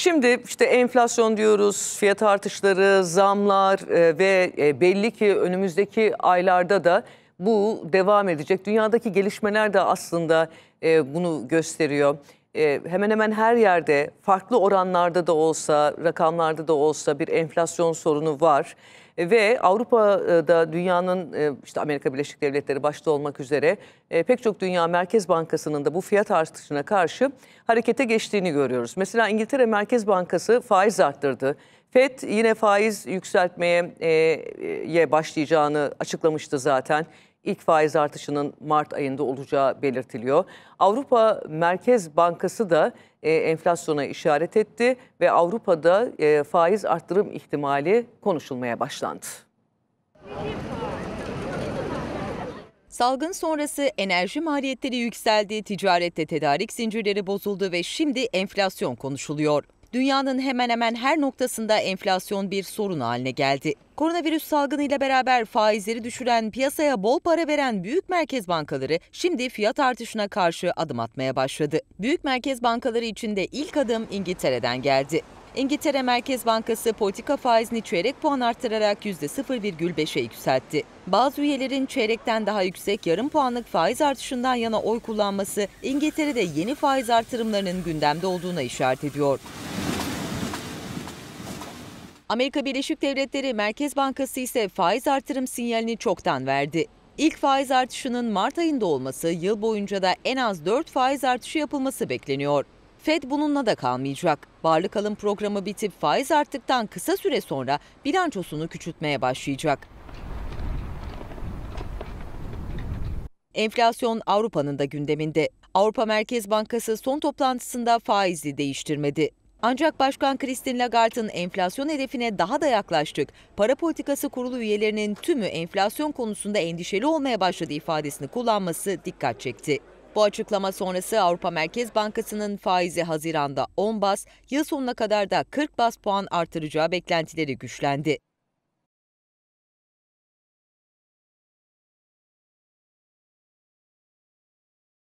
Şimdi işte enflasyon diyoruz, fiyat artışları, zamlar e, ve e, belli ki önümüzdeki aylarda da bu devam edecek. Dünyadaki gelişmeler de aslında e, bunu gösteriyor e, hemen hemen her yerde farklı oranlarda da olsa, rakamlarda da olsa bir enflasyon sorunu var. E, ve Avrupa'da dünyanın e, işte Amerika Birleşik Devletleri başta olmak üzere e, pek çok dünya Merkez Bankası'nın da bu fiyat artışına karşı harekete geçtiğini görüyoruz. Mesela İngiltere Merkez Bankası faiz arttırdı. FED yine faiz yükseltmeye e, e, başlayacağını açıklamıştı zaten ilk faiz artışının Mart ayında olacağı belirtiliyor. Avrupa Merkez Bankası da e, enflasyona işaret etti ve Avrupa'da e, faiz arttırım ihtimali konuşulmaya başlandı. Salgın sonrası enerji maliyetleri yükseldi, ticarette tedarik zincirleri bozuldu ve şimdi enflasyon konuşuluyor dünyanın hemen hemen her noktasında enflasyon bir sorun haline geldi. Koronavirüs salgınıyla beraber faizleri düşüren, piyasaya bol para veren büyük merkez bankaları şimdi fiyat artışına karşı adım atmaya başladı. Büyük merkez bankaları için de ilk adım İngiltere'den geldi. İngiltere Merkez Bankası politika faizini çeyrek puan arttırarak %0,5'e yükseltti. Bazı üyelerin çeyrekten daha yüksek yarım puanlık faiz artışından yana oy kullanması İngiltere'de yeni faiz artırımlarının gündemde olduğuna işaret ediyor. Amerika Birleşik Devletleri Merkez Bankası ise faiz artırım sinyalini çoktan verdi. İlk faiz artışının Mart ayında olması yıl boyunca da en az 4 faiz artışı yapılması bekleniyor. Fed bununla da kalmayacak. Varlık alım programı bitip faiz arttıktan kısa süre sonra bilançosunu küçültmeye başlayacak. Enflasyon Avrupa'nın da gündeminde. Avrupa Merkez Bankası son toplantısında faizi değiştirmedi. Ancak Başkan Christine Lagarde'ın enflasyon hedefine daha da yaklaştık. Para politikası kurulu üyelerinin tümü enflasyon konusunda endişeli olmaya başladı ifadesini kullanması dikkat çekti. Bu açıklama sonrası Avrupa Merkez Bankası'nın faizi Haziran'da 10 bas, yıl sonuna kadar da 40 bas puan artıracağı beklentileri güçlendi.